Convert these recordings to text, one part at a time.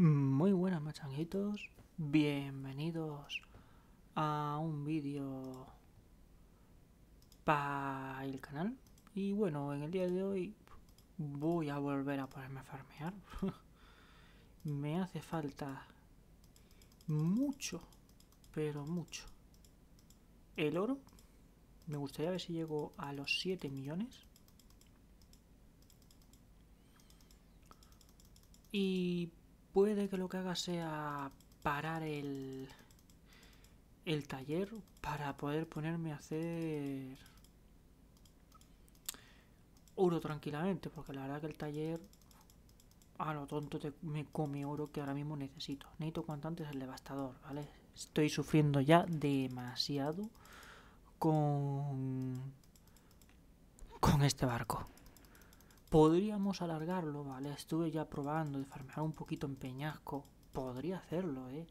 Muy buenas machanguitos, bienvenidos a un vídeo para el canal y bueno, en el día de hoy voy a volver a ponerme a farmear me hace falta mucho, pero mucho el oro me gustaría ver si llego a los 7 millones y Puede que lo que haga sea parar el, el taller para poder ponerme a hacer oro tranquilamente, porque la verdad que el taller a lo tonto me come oro que ahora mismo necesito. Necesito cuanto antes el devastador, ¿vale? Estoy sufriendo ya demasiado con, con este barco. Podríamos alargarlo, ¿vale? Estuve ya probando de farmear un poquito en peñasco. Podría hacerlo, ¿eh?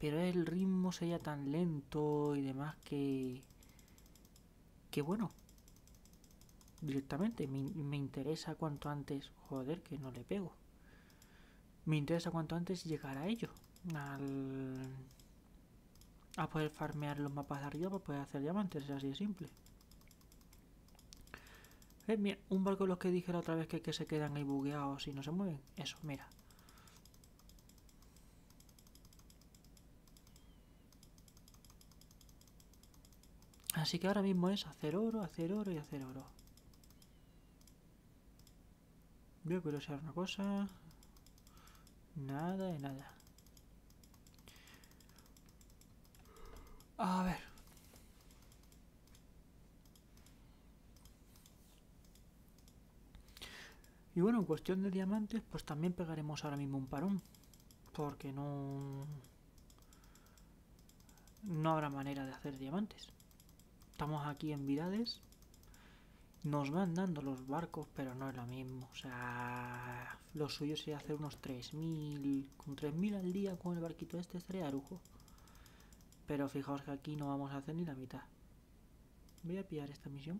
Pero el ritmo sería tan lento y demás que... Que bueno. Directamente. Me, interesa cuanto antes... Joder, que no le pego. Me interesa cuanto antes llegar a ello. Al... A poder farmear los mapas de arriba para poder hacer diamantes. Es así de simple. Eh, un barco de los que dije la otra vez que, que se quedan ahí bugueados y no se mueven. Eso, mira. Así que ahora mismo es hacer oro, hacer oro y hacer oro. Yo quiero hacer una cosa. Nada de nada. A ver. Y bueno, en cuestión de diamantes, pues también pegaremos ahora mismo un parón. Porque no... No habrá manera de hacer diamantes. Estamos aquí en Virades. Nos van dando los barcos, pero no es lo mismo. O sea, lo suyo sería hacer unos 3.000... Con 3.000 al día con el barquito este sería arujo. Pero fijaos que aquí no vamos a hacer ni la mitad. Voy a pillar esta misión.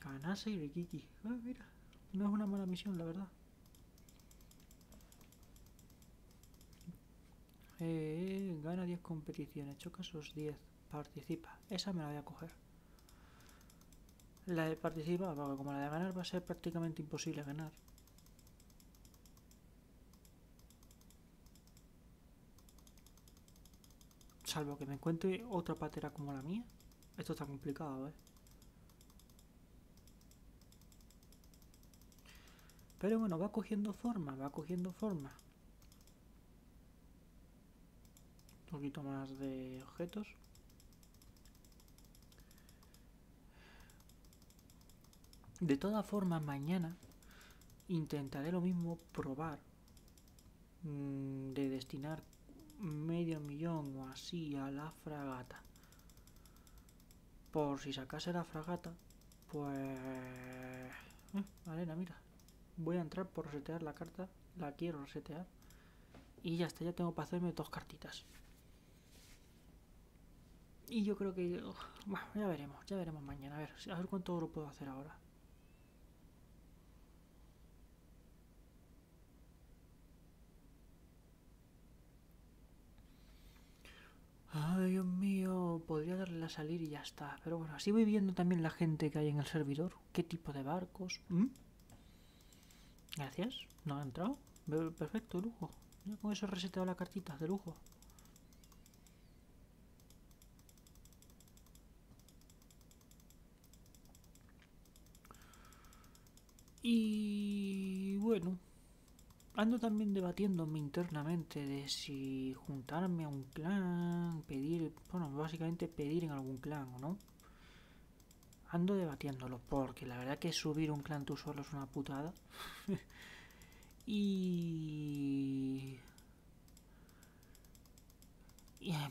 Kanasa y Rikiki. Ah, mira. No es una mala misión, la verdad. Eh, gana 10 competiciones, choca sus 10, participa. Esa me la voy a coger. La de participa, porque como la de ganar va a ser prácticamente imposible ganar. Salvo que me encuentre otra patera como la mía. Esto está complicado, ¿eh? Pero bueno, va cogiendo forma, va cogiendo forma. Un poquito más de objetos. De todas formas, mañana intentaré lo mismo probar mm, de destinar medio millón o así a la fragata. Por si sacase la fragata, pues... Eh, arena, mira voy a entrar por resetear la carta, la quiero resetear. Y ya está, ya tengo para hacerme dos cartitas. Y yo creo que... bueno, ya veremos, ya veremos mañana. A ver, a ver cuánto oro puedo hacer ahora. Ay, Dios mío, podría darle a salir y ya está. Pero bueno, así voy viendo también la gente que hay en el servidor. ¿Qué tipo de barcos? mmm Gracias. No ha entrado. Perfecto, lujo. con eso he reseteado las cartitas, de lujo. Y bueno, ando también debatiéndome internamente de si juntarme a un clan, pedir, bueno, básicamente pedir en algún clan o no ando debatiéndolo porque la verdad que subir un clan tú solo es una putada. y...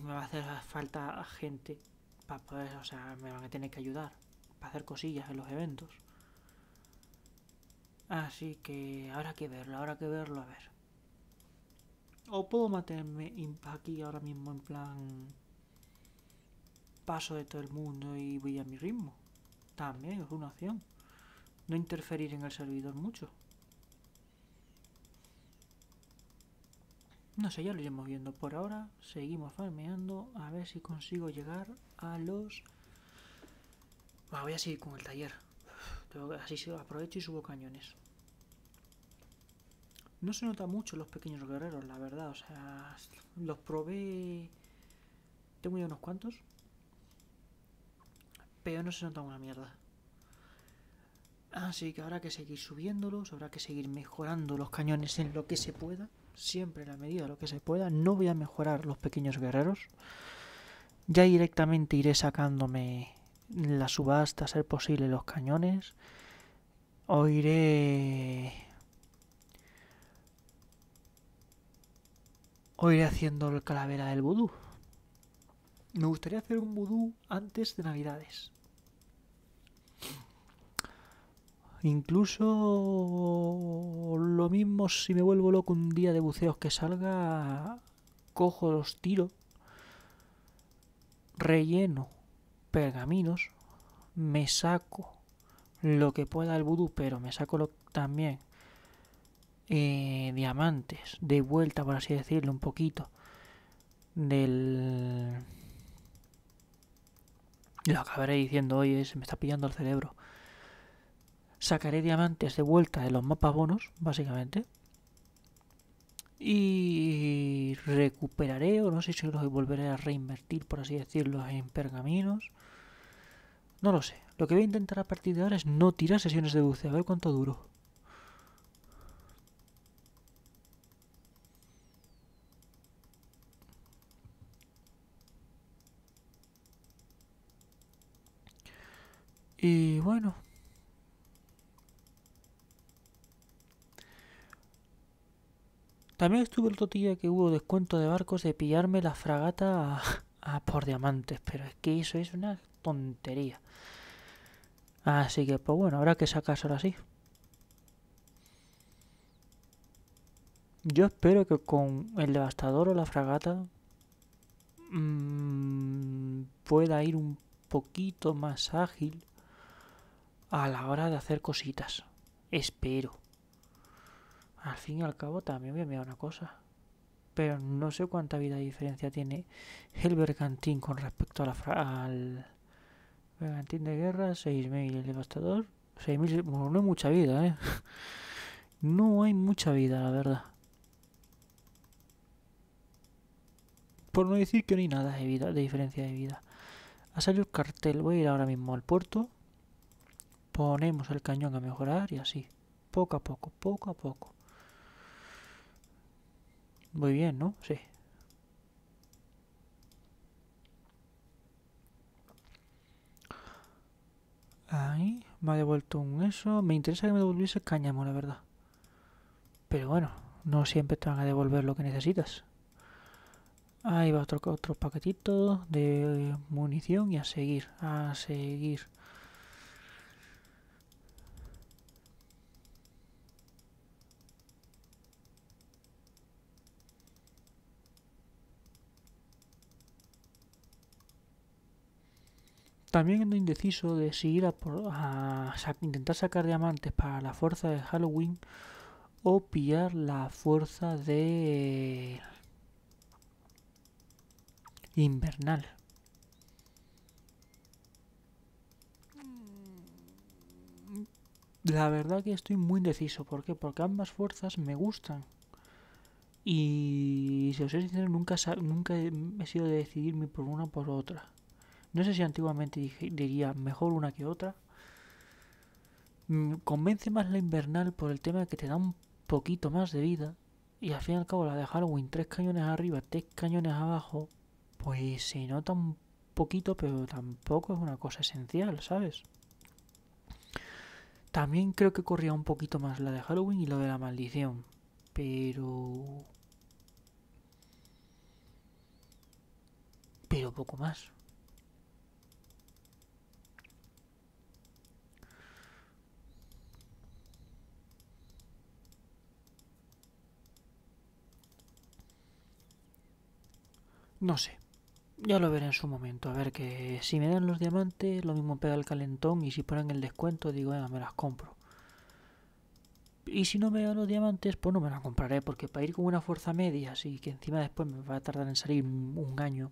me va a hacer falta gente para poder, o sea, me van a tener que ayudar para hacer cosillas en los eventos. Así que ahora que verlo, ahora que verlo, a ver. O puedo mantenerme aquí ahora mismo en plan paso de todo el mundo y voy a mi ritmo. También es una opción. No interferir en el servidor mucho. No sé, ya lo iremos viendo. Por ahora seguimos farmeando a ver si consigo llegar a los... voy a seguir con el taller. Así aprovecho y subo cañones. No se nota mucho los pequeños guerreros, la verdad. O sea, los probé... Tengo ya unos cuantos pero no se nota una mierda. Así que habrá que seguir subiéndolos, habrá que seguir mejorando los cañones en lo que se pueda, siempre en la medida de lo que se pueda. No voy a mejorar los pequeños guerreros. Ya directamente iré sacándome la subasta, a ser posible, los cañones. O iré... O iré haciendo el calavera del vudú. Me gustaría hacer un vudú antes de Navidades. Incluso lo mismo si me vuelvo loco un día de buceos que salga, cojo los tiros, relleno pergaminos, me saco lo que pueda el vudú, pero me saco lo, también eh, diamantes de vuelta, por así decirlo, un poquito del lo acabaré diciendo, hoy, se me está pillando el cerebro. Sacaré diamantes de vuelta de los mapas bonos, básicamente. Y recuperaré, o no sé si los volveré a reinvertir, por así decirlo, en pergaminos. No lo sé. Lo que voy a intentar a partir de ahora es no tirar sesiones de buceo, a ver cuánto duro. Y bueno. También estuve el otro día que hubo descuento de barcos de pillarme la fragata a, por diamantes, pero es que eso es una tontería. Así que pues bueno, habrá que sacarse ahora sí. Yo espero que con el devastador o la fragata mm, pueda ir un poquito más ágil a la hora de hacer cositas. Espero. Al fin y al cabo también voy a mirar una cosa. Pero no sé cuánta vida de diferencia tiene el bergantín con respecto a la al bergantín de guerra. 6.000 el devastador. 6.000... Bueno, no hay mucha vida, ¿eh? No hay mucha vida, la verdad. Por no decir que no hay nada de vida, de diferencia de vida. Ha salido el cartel. Voy a ir ahora mismo al puerto ponemos el cañón a mejorar y así, poco a poco, poco a poco. Muy bien, ¿no? Sí. Ahí, me ha devuelto un eso. Me interesa que me devolviese el cañamo la verdad. Pero bueno, no siempre te van a devolver lo que necesitas. Ahí va otro, otro paquetito de munición y a seguir, a seguir. También ando indeciso de si ir a, por, intentar sacar diamantes para la fuerza de Halloween o pillar la fuerza de invernal. La verdad que estoy muy indeciso. ¿Por qué? Porque ambas fuerzas me gustan. Y si os soy nunca, nunca he sido de decidirme por una o por otra. No sé si antiguamente diría mejor una que otra. Mm, convence más la invernal por el tema de que te da un poquito más de vida. Y al fin y al cabo la de Halloween, tres cañones arriba, tres cañones abajo, pues se nota un poquito, pero tampoco es una cosa esencial, ¿sabes? También creo que corría un poquito más la de Halloween y lo de la maldición. Pero... Pero poco más. No sé. Ya lo veré en su momento. A ver que si me dan los diamantes, lo mismo pega el calentón y si ponen el descuento, digo, venga, me las compro. Y si no me dan los diamantes, pues no me las compraré, porque para ir con una fuerza media, así que encima después me va a tardar en salir un año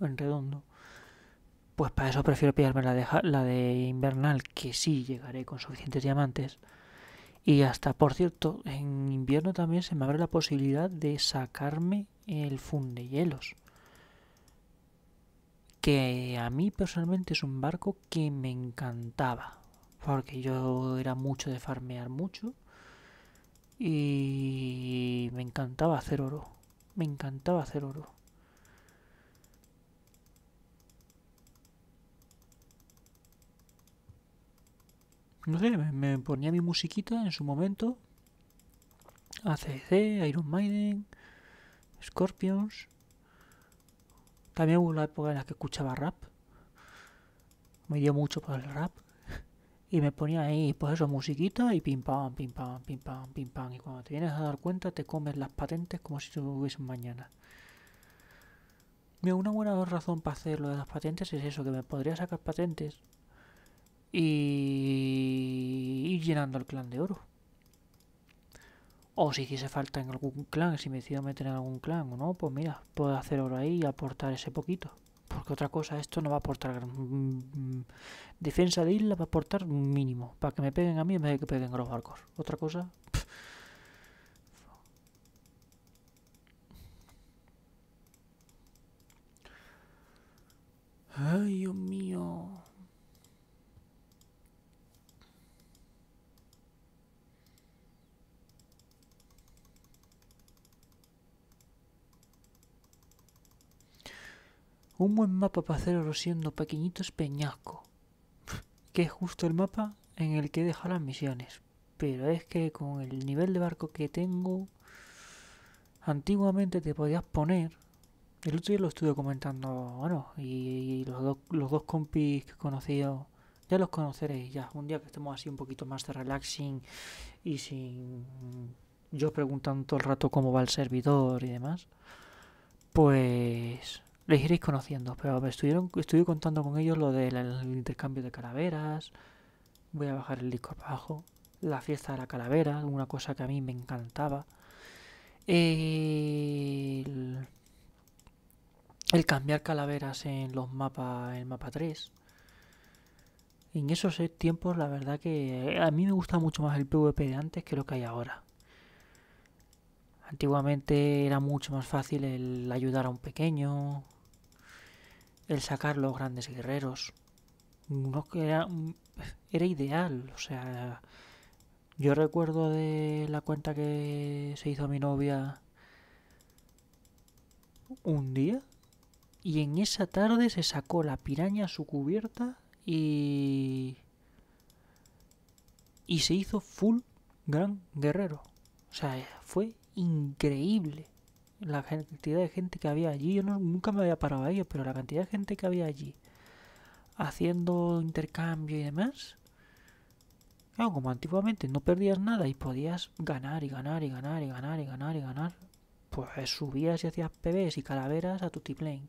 en redondo, pues para eso prefiero pillarme la de, la de invernal, que sí llegaré con suficientes diamantes. Y hasta, por cierto, en invierno también se me abre la posibilidad de sacarme el funde hielos que a mí personalmente es un barco que me encantaba, porque yo era mucho de farmear mucho y me encantaba hacer oro, me encantaba hacer oro. No sé, me ponía mi musiquita en su momento. ACC, Iron Maiden, Scorpions. También hubo una época en la que escuchaba rap. Me dio mucho por el rap. Y me ponía ahí, pues eso, musiquita y pim pam, pim pam, pim pam, pim pam. Y cuando te vienes a dar cuenta, te comes las patentes como si hubiesen mañana. Mira, una buena razón para hacer lo de las patentes es eso, que me podría sacar patentes y ir llenando el clan de oro. O si hiciese falta en algún clan, si me decido meter en algún clan o no, pues mira, puedo hacer oro ahí y aportar ese poquito. Porque otra cosa, esto no va a aportar mm, mm, defensa de isla, va a aportar mínimo. Para que me peguen a mí en vez de que peguen a los barcos. Otra cosa... Ay, Dios mío. Un buen mapa para hacer siendo pequeñitos peñasco. Que es justo el mapa en el que he dejado las misiones. Pero es que con el nivel de barco que tengo... Antiguamente te podías poner... El otro día lo estuve comentando, bueno, y, los, los dos compis que he conocido ya los conoceréis ya un día que estemos así un poquito más de relaxing y sin yo preguntando todo el rato cómo va el servidor y demás pues les iréis conociendo, pero estuvieron, estuve contando con ellos lo del intercambio de calaveras. Voy a bajar el disco abajo. La fiesta de la calavera, una cosa que a mí me encantaba. El, el cambiar calaveras en los mapas, el mapa 3. En esos tiempos, la verdad que eh, a mí me gusta mucho más el PvP de antes que lo que hay ahora. Antiguamente era mucho más fácil el ayudar a un pequeño, el sacar los grandes guerreros. No era, era ideal, o sea, yo recuerdo de la cuenta que se hizo a mi novia un día y en esa tarde se sacó la piraña a su cubierta y y se hizo full gran guerrero. O sea, fue increíble la cantidad de gente que había allí, yo nunca me había parado a pero la cantidad de gente que había allí haciendo intercambio y demás, como antiguamente no perdías nada y podías ganar y ganar y ganar y ganar y ganar y ganar, pues subías y hacías PBs y calaveras a tu tiplane plane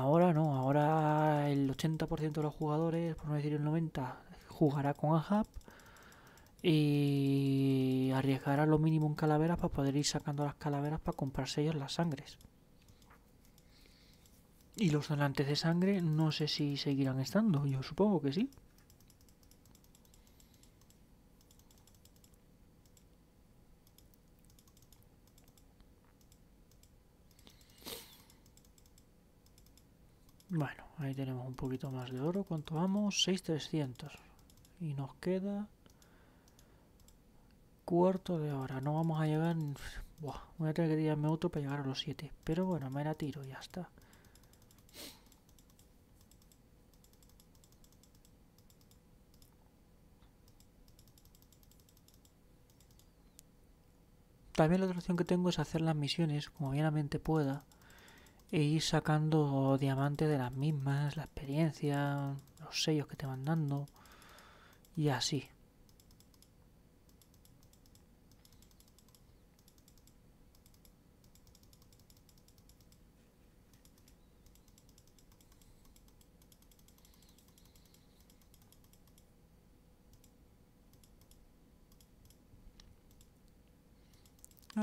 Ahora no, ahora el 80% de los jugadores, por no decir el 90%, jugará con AHAP y arriesgar a lo mínimo en calaveras para poder ir sacando las calaveras para comprarse ellos las sangres. Y los donantes de sangre no sé si seguirán estando, yo supongo que sí. Bueno, ahí tenemos un poquito más de oro. ¿Cuánto vamos? 6.300. Y nos queda cuarto de hora. No vamos a llegar. Buah, voy a tener que tirarme otro para llegar a los 7. Pero bueno, me la tiro, ya está. También la otra opción que tengo es hacer las misiones como bien mente pueda e ir sacando diamantes de las mismas, la experiencia, los sellos que te van dando y así.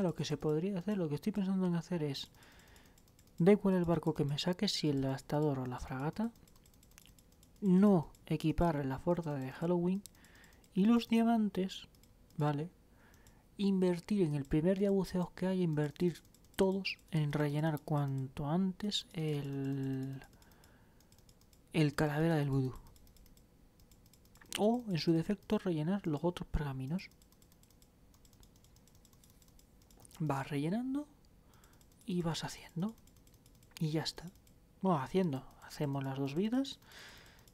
lo que se podría hacer, lo que estoy pensando en hacer es... de igual el barco que me saque, si el gastador o la fragata. No equipar la fuerza de Halloween. Y los diamantes, ¿vale? Invertir en el primer día que hay, invertir todos en rellenar cuanto antes el, el calavera del vudú. O, en su defecto, rellenar los otros pergaminos vas rellenando y vas haciendo. Y ya está. Bueno, haciendo. Hacemos las dos vidas.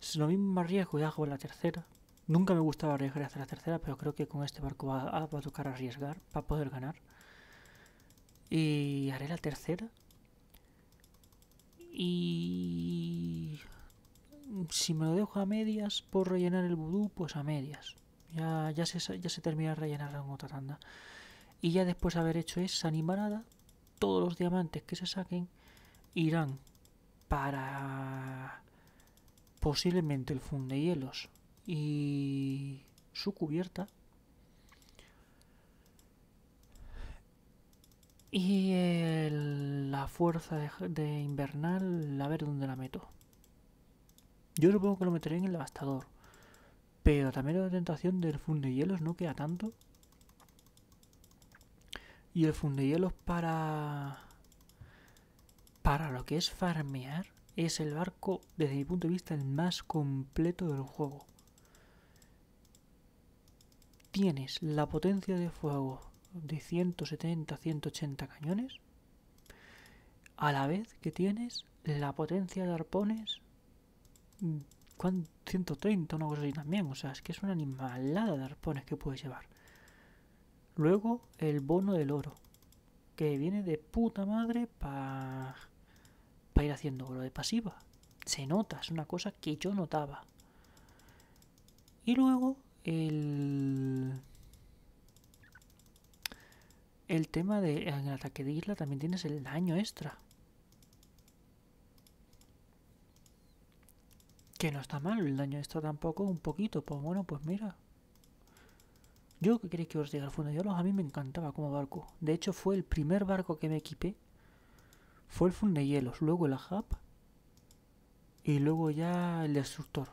Es lo mismo arriesgo y hago la tercera. Nunca me gustaba arriesgar y hacer la tercera, pero creo que con este barco va, ah, a tocar arriesgar para poder ganar. Y haré la tercera. Y si me lo dejo a medias por rellenar el vudú, pues a medias. Ya, ya, se, termina de rellenar en otra tanda y ya después de haber hecho esa animalada, todos los diamantes que se saquen irán para posiblemente el funde hielos y su cubierta y la fuerza de, invernal a ver dónde la meto yo supongo que lo meteré en el devastador pero también la tentación del funde hielos no queda tanto y el fundehielos para... Para lo que es farmear, es el barco, desde mi punto de vista, el más completo del juego. Tienes la potencia de fuego de 170, 180 cañones, a la vez que tienes la potencia de arpones, 130, mm, una cosa así también. O sea, es que es una animalada de arpones que puedes llevar. Luego el bono del oro, que viene de puta madre para ir haciendo oro de pasiva. Se nota, es una cosa que yo notaba. Y luego el, el tema de en el ataque de isla también tienes el daño extra. Que no está mal el daño extra tampoco, un poquito. Pues bueno, pues mira, yo, que quería que os diga? El fundayelos, a mí me encantaba como barco. De hecho, fue el primer barco que me equipé. Fue el Fundehielos, luego la HAP y luego ya el Destructor.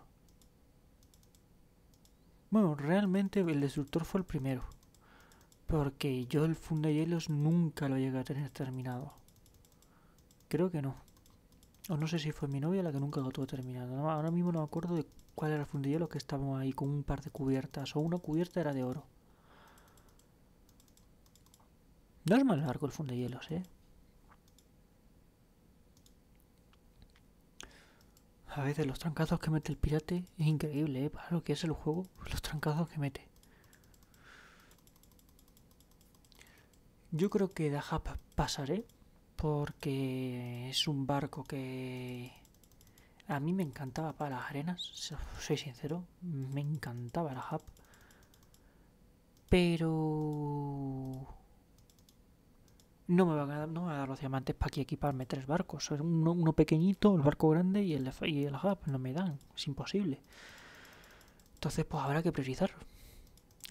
Bueno, realmente el Destructor fue el primero. Porque yo el Fundehielos nunca lo llegué a tener terminado. Creo que no. O no sé si fue mi novia la que nunca lo tuvo terminado. ahora mismo no me acuerdo de cuál era el fundehielos que estábamos ahí con un par de cubiertas. O una cubierta era de oro. No es el fondo el hielos, ¿eh? A veces los trancazos que mete el pirate es increíble, ¿eh? Para lo que es el juego, los trancazos que mete. Yo creo que de pasaré porque es un barco que a mí me encantaba para las arenas, soy sincero, me encantaba la Pero no me van a, dar los diamantes para aquí equiparme tres barcos. Uno, uno pequeñito, el barco grande y el, y el hub. Pues no me dan, es imposible. Entonces, pues habrá que priorizar.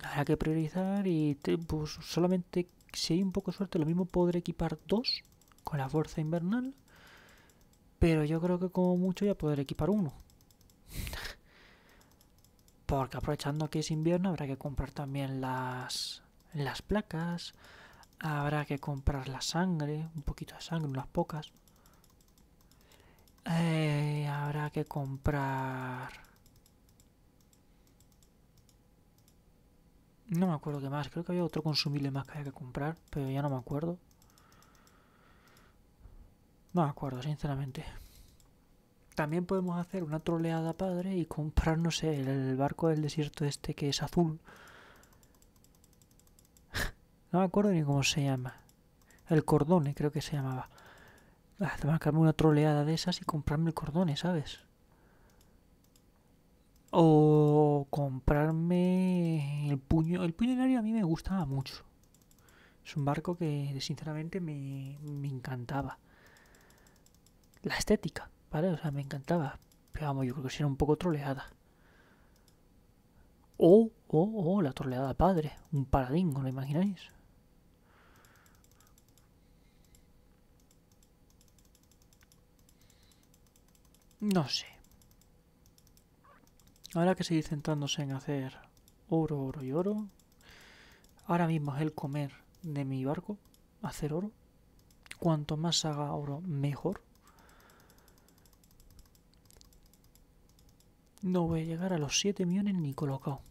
Habrá que priorizar y pues, solamente si hay un poco de suerte, lo mismo podré equipar dos con la fuerza invernal. Pero yo creo que como mucho ya podré equipar uno. Porque aprovechando que es invierno habrá que comprar también las, las placas. Habrá que comprar la sangre, un poquito de sangre, unas pocas. Eh, habrá que comprar... No me acuerdo qué más. Creo que había otro consumible más que había que comprar, pero ya no me acuerdo. No me acuerdo, sinceramente. También podemos hacer una troleada padre y comprarnos el barco del desierto este que es azul. No me acuerdo ni cómo se llama. El cordone, creo que se llamaba. Ah, una troleada de esas y comprarme el cordón ¿sabes? O comprarme el puño. El puño a mí me gustaba mucho. Es un barco que sinceramente me, encantaba. La estética, ¿vale? O sea, me encantaba. Pero vamos, yo creo que si era un poco troleada. O, oh, o, oh, la troleada padre. Un paradigma lo imagináis? No sé. ahora que seguir centrándose en hacer oro, oro y oro. Ahora mismo es el comer de mi barco, hacer oro. Cuanto más haga oro, mejor. No voy a llegar a los 7 millones ni colocado.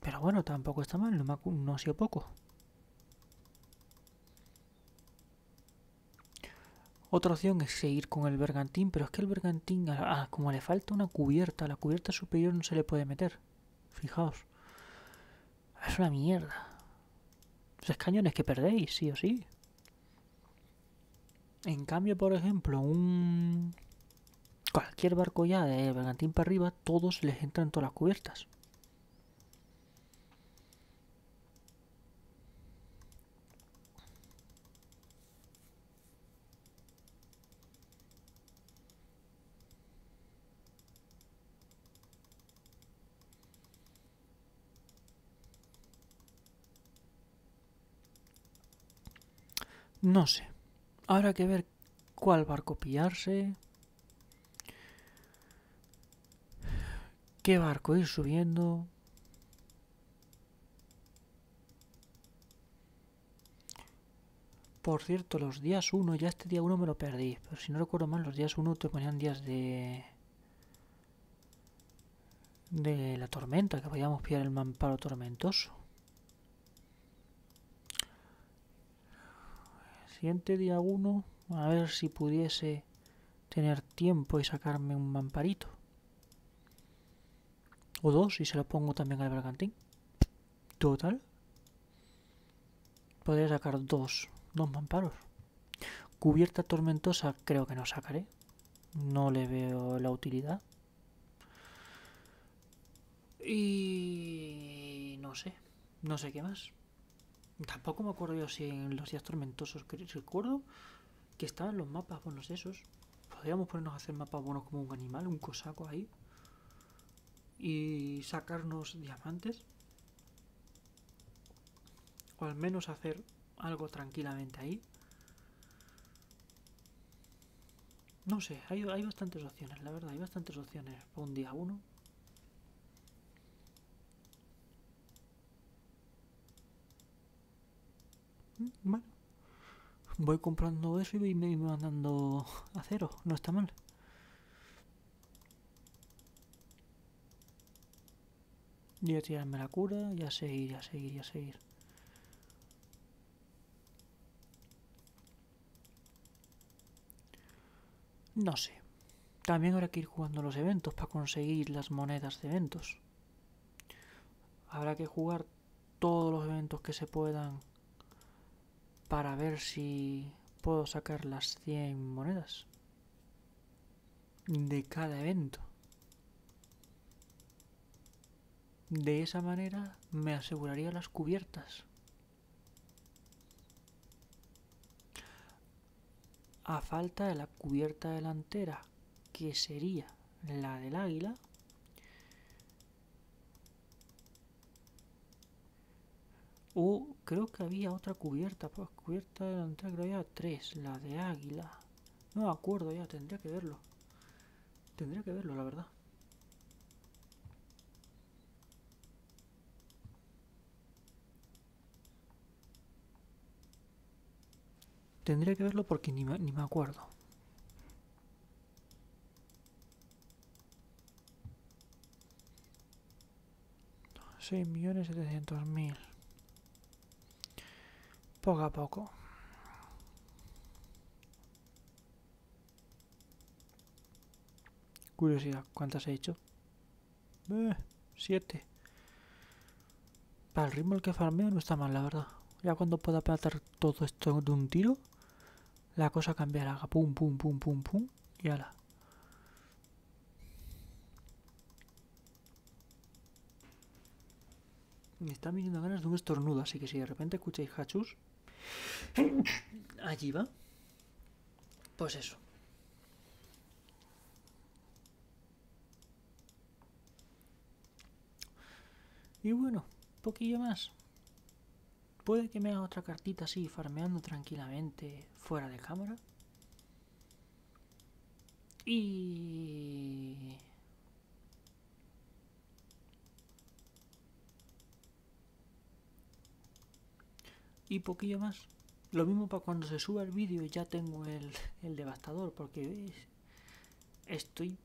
Pero bueno, tampoco está mal, no, no ha sido poco. Otra opción es seguir con el bergantín, pero es que el bergantín, ah, como le falta una cubierta, la cubierta superior no se le puede meter. Fijaos. Es una mierda. Esos cañones que perdéis, sí o sí. En cambio, por ejemplo, un... Cualquier barco ya de bergantín para arriba, todos les entran todas las cubiertas. No sé. Habrá que ver cuál barco pillarse. ¿Qué barco ir subiendo? Por cierto, los días 1, ya este día 1 me lo perdí. Pero si no recuerdo mal, los días 1 te ponían días de... De la tormenta, que podíamos pillar el mamparo tormentoso. siguiente día 1 a ver si pudiese tener tiempo y sacarme un mamparito. O dos y se lo pongo también al bergantín. Total. Podría sacar dos, dos mamparos. Cubierta tormentosa creo que no sacaré. No le veo la utilidad. Y no sé, no sé qué más. Tampoco me acuerdo yo si en los días tormentosos que recuerdo que estaban los mapas buenos esos. Podríamos ponernos a hacer mapas buenos como un animal, un cosaco ahí. Y sacarnos diamantes. O al menos hacer algo tranquilamente ahí. No sé, hay, hay bastantes opciones, la verdad, hay bastantes opciones para un día uno. bueno, voy comprando eso y me van dando a cero, no está mal. Y a tirarme la cura y a seguir, y a seguir, y a seguir. No sé. También habrá que ir jugando los eventos para conseguir las monedas de eventos. Habrá que jugar todos los eventos que se puedan para ver si puedo sacar las 100 monedas de cada evento. De esa manera me aseguraría las cubiertas. A falta de la cubierta delantera, que sería la del águila, Uh, creo que había otra cubierta. Pues cubierta entrada, creo que había tres. La de águila. No me acuerdo ya, tendría que verlo. Tendría que verlo, la verdad. Tendría que verlo porque ni me, ni me acuerdo. Seis millones setecientos mil poco a poco. Curiosidad, ¿cuántas he hecho? Eh, siete. Para el ritmo el que farmeo no está mal, la verdad. Ya cuando pueda plantar todo esto de un tiro, la cosa cambiará. Pum, pum, pum, pum, pum. Y ala. Me está viniendo ganas de un estornudo, así que si de repente escucháis hachus, Allí va. Pues eso. Y bueno, poquillo más. Puede que me haga otra cartita así, farmeando tranquilamente fuera de cámara. Y... y poquillo más. Lo mismo para cuando se suba el vídeo ya tengo el, devastador, porque estoy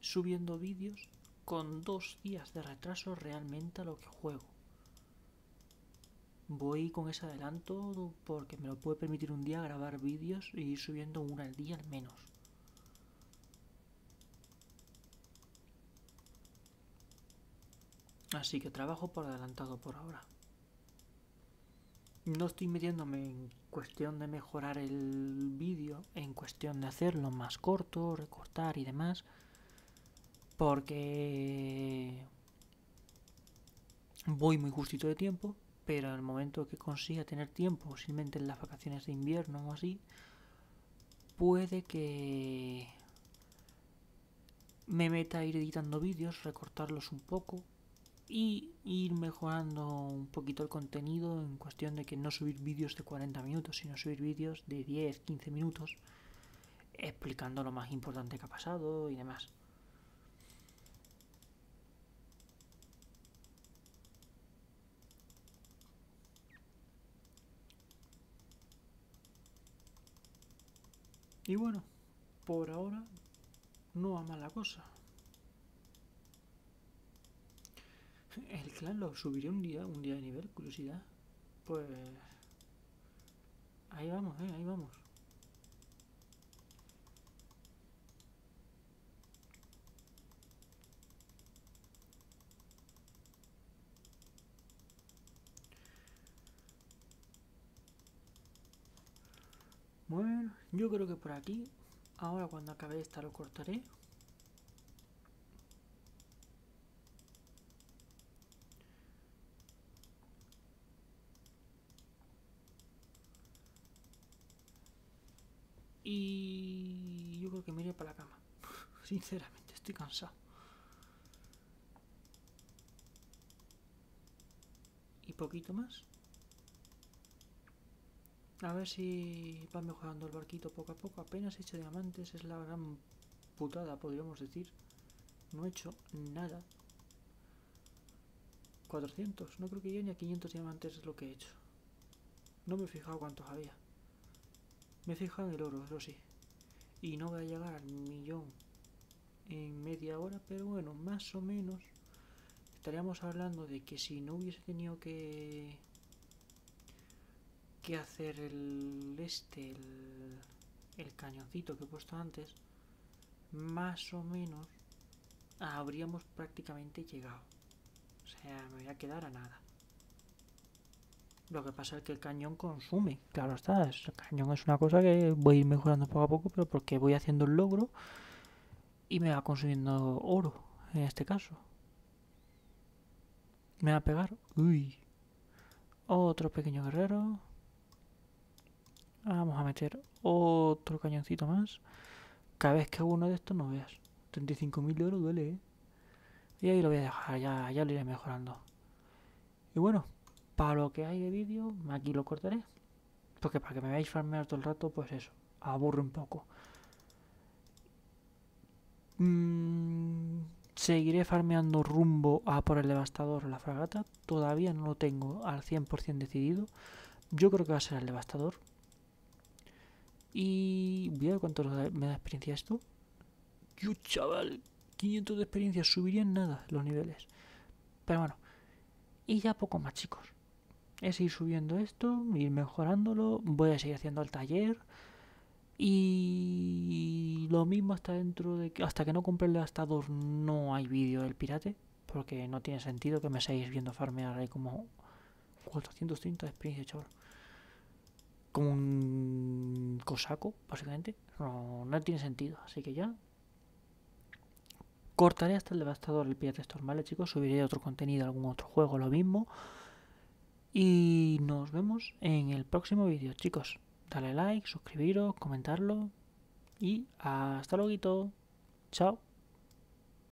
subiendo vídeos con dos días de retraso realmente a lo que juego. Voy con ese adelanto porque me lo puede permitir un día grabar vídeos y ir subiendo uno al día al menos. Así que trabajo por adelantado por ahora no estoy metiéndome en cuestión de mejorar el vídeo, en cuestión de hacerlo más corto, recortar y demás, porque voy muy justito de tiempo, pero al momento que consiga tener tiempo, posiblemente en las vacaciones de invierno o así, puede que me meta a ir editando vídeos, recortarlos un poco, y ir mejorando un poquito el contenido en cuestión de que no subir vídeos de 40 minutos, sino subir vídeos de 10, 15 minutos explicando lo más importante que ha pasado y demás. Y bueno, por ahora no va mala cosa. El clan lo subiré un día, un día de nivel, curiosidad. Pues... Ahí vamos, eh, ahí vamos. Bueno, yo creo que por aquí, ahora cuando acabe esta lo cortaré, Sinceramente, estoy cansado. Y poquito más. A ver si va mejorando el barquito poco a poco. Apenas he hecho diamantes, es la gran putada, podríamos decir. No he hecho nada. 400, no creo que yo ni a 500 diamantes es lo que he hecho. No me he fijado cuántos había. Me he fijado en el oro, eso sí. Y no voy a llegar al millón en media hora, pero bueno, más o menos estaríamos hablando de que si no hubiese tenido que que hacer el este el, el cañoncito que he puesto antes más o menos habríamos prácticamente llegado o sea me voy a quedar a nada lo que pasa es que el cañón consume claro está el cañón es una cosa que voy a ir mejorando poco a poco pero porque voy haciendo el logro y me va consumiendo oro en este caso. Me va a pegar. Uy. Otro pequeño guerrero. Ah, vamos a meter otro cañoncito más. Cada vez que uno de estos no veas. 35.000 de oro duele, ¿eh? Y ahí lo voy a dejar, ya, ya lo iré mejorando. Y bueno, para lo que hay de vídeo, aquí lo cortaré. Porque para que me veáis farmear todo el rato, pues eso, aburre un poco. Mm, seguiré farmeando rumbo a por el devastador o la fragata. Todavía no lo tengo al 100% decidido. Yo creo que va a ser el devastador. Y voy a ver cuánto me da experiencia esto. Yo, chaval, 500 de experiencia. subirían nada los niveles. Pero bueno. Y ya poco más, chicos. Es ir subiendo esto, ir mejorándolo. Voy a seguir haciendo el taller. Y lo mismo hasta dentro de que hasta que no cumple el devastador no hay vídeo del pirate, porque no tiene sentido que me seáis viendo farmear ahí como 430 de experiencia, chaval. Como un cosaco, básicamente. No, tiene sentido, así que ya. Cortaré hasta el devastador el pirate storm, ¿vale, chicos? Subiré otro contenido, algún otro juego, lo mismo. Y nos vemos en el próximo vídeo, chicos. Dale like, suscribiros, comentarlo y hasta luego. Chao.